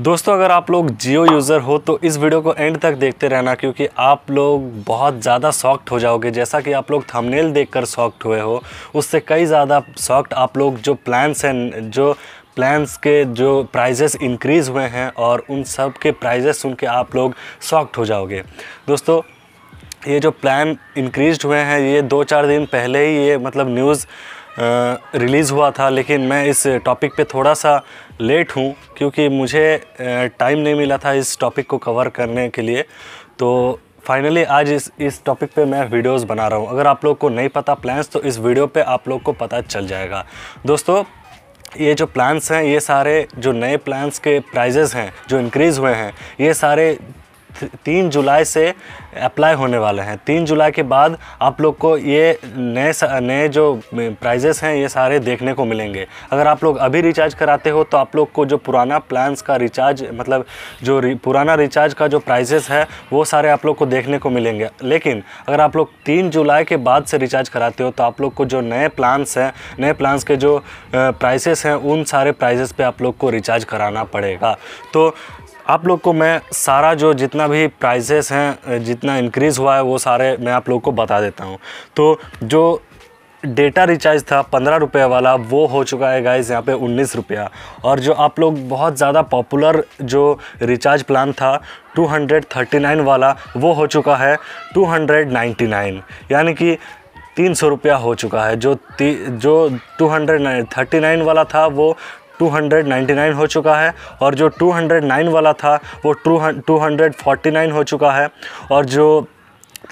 दोस्तों अगर आप लोग जियो यूज़र हो तो इस वीडियो को एंड तक देखते रहना क्योंकि आप लोग बहुत ज़्यादा सॉफ्ट हो जाओगे जैसा कि आप लोग थंबनेल देखकर सॉफ्ट हुए हो उससे कई ज़्यादा सॉफ्ट आप लोग जो प्लान्स हैं जो प्लान्स के जो प्राइजेस इंक्रीज़ हुए हैं और उन सब के प्राइजेस सुन के आप लोग सॉफ्ट हो जाओगे दोस्तों ये जो प्लान इंक्रीज हुए हैं ये दो चार दिन पहले ही ये मतलब न्यूज़ रिलीज़ हुआ था लेकिन मैं इस टॉपिक पे थोड़ा सा लेट हूँ क्योंकि मुझे टाइम नहीं मिला था इस टॉपिक को कवर करने के लिए तो फाइनली आज इस इस टॉपिक पे मैं वीडियोस बना रहा हूँ अगर आप लोग को नहीं पता प्लान्स तो इस वीडियो पे आप लोग को पता चल जाएगा दोस्तों ये जो प्लान्स हैं ये सारे जो नए प्लान्स के प्राइजेज़ हैं जो इंक्रीज़ हुए हैं ये सारे तीन जुलाई से अप्लाई होने वाले हैं तीन जुलाई के बाद आप लोग को ये नए नए जो प्राइजेस हैं ये सारे देखने को मिलेंगे अगर आप लोग अभी रिचार्ज कराते हो तो आप लोग को जो पुराना प्लान्स का रिचार्ज मतलब जो रि, पुराना रिचार्ज का जो प्राइजेस है वो सारे आप लोग को देखने को मिलेंगे लेकिन अगर आप लोग तीन जुलाई के बाद से रिचार्ज कराते हो तो आप लोग को जो नए प्लान्स हैं नए प्लान्स के जो प्राइसेस हैं उन सारे प्राइजेस पर आप लोग को रिचार्ज कराना पड़ेगा तो आप लोग को मैं सारा जो जितना भी प्राइजेस हैं जितना इंक्रीज़ हुआ है वो सारे मैं आप लोग को बता देता हूँ तो जो डेटा रिचार्ज था पंद्रह रुपये वाला वो हो चुका है गाइज यहाँ पे उन्नीस रुपया और जो आप लोग बहुत ज़्यादा पॉपुलर जो रिचार्ज प्लान था 239 वाला वो हो चुका है 299 यानी कि तीन सौ रुपया हो चुका है जो ती जो टू हंड्रेड थर्टी नाइन वाला था वो 299 हो चुका है और जो 209 वाला था वो टू 249 हो चुका है और जो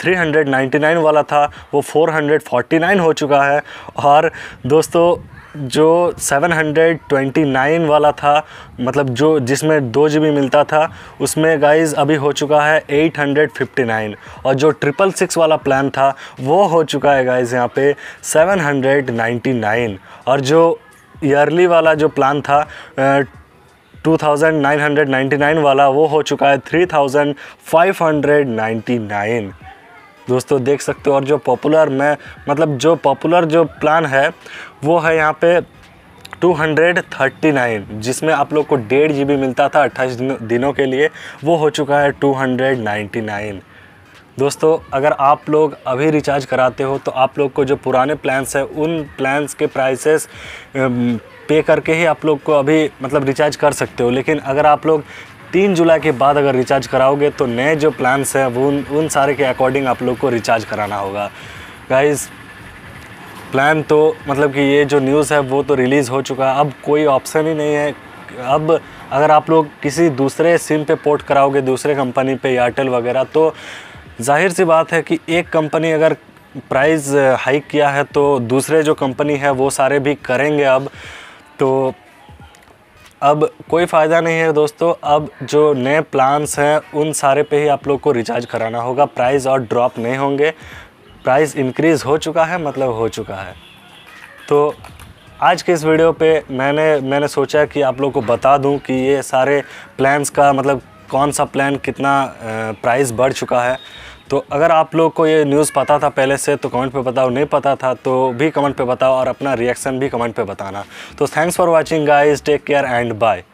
399 वाला था वो 449 हो चुका है और दोस्तों जो 729 वाला था मतलब जो जिसमें दो जी मिलता था उसमें गाइज़ अभी हो चुका है 859 और जो ट्रिपल सिक्स वाला प्लान था वो हो चुका है गाइज़ यहाँ पे 799 और जो ईयरली वाला जो प्लान था आ, 2999 वाला वो हो चुका है 3599 दोस्तों देख सकते हो और जो पॉपुलर में मतलब जो पॉपुलर जो प्लान है वो है यहाँ पे 239 जिसमें आप लोग को डेढ़ जी मिलता था अट्ठाईस दिनों के लिए वो हो चुका है 299 दोस्तों अगर आप लोग अभी रिचार्ज कराते हो तो आप लोग को जो पुराने प्लान्स हैं उन प्लान्स के प्राइसेस पे करके ही आप लोग को अभी मतलब रिचार्ज कर सकते हो लेकिन अगर आप लोग तीन जुलाई के बाद अगर रिचार्ज कराओगे तो नए जो प्लान्स हैं वो उन उन सारे के अकॉर्डिंग आप लोग को रिचार्ज कराना होगा गाइज़ प्लान तो मतलब कि ये जो न्यूज़ है वो तो रिलीज़ हो चुका है अब कोई ऑप्शन ही नहीं है अब अगर आप लोग किसी दूसरे सिम पे पोर्ट कराओगे दूसरे कंपनी पे एयरटेल वगैरह तो जाहिर सी बात है कि एक कंपनी अगर प्राइस हाइक किया है तो दूसरे जो कंपनी है वो सारे भी करेंगे अब तो अब कोई फ़ायदा नहीं है दोस्तों अब जो नए प्लान्स हैं उन सारे पे ही आप लोग को रिचार्ज कराना होगा प्राइस और ड्रॉप नहीं होंगे प्राइस इंक्रीज़ हो चुका है मतलब हो चुका है तो आज के इस वीडियो पे मैंने मैंने सोचा कि आप लोग को बता दूं कि ये सारे प्लान्स का मतलब कौन सा प्लान कितना प्राइस बढ़ चुका है तो अगर आप लोग को ये न्यूज़ पता था पहले से तो कमेंट पे बताओ नहीं पता था तो भी कमेंट पे बताओ और अपना रिएक्शन भी कमेंट पे बताना तो thanks for watching guys take care and bye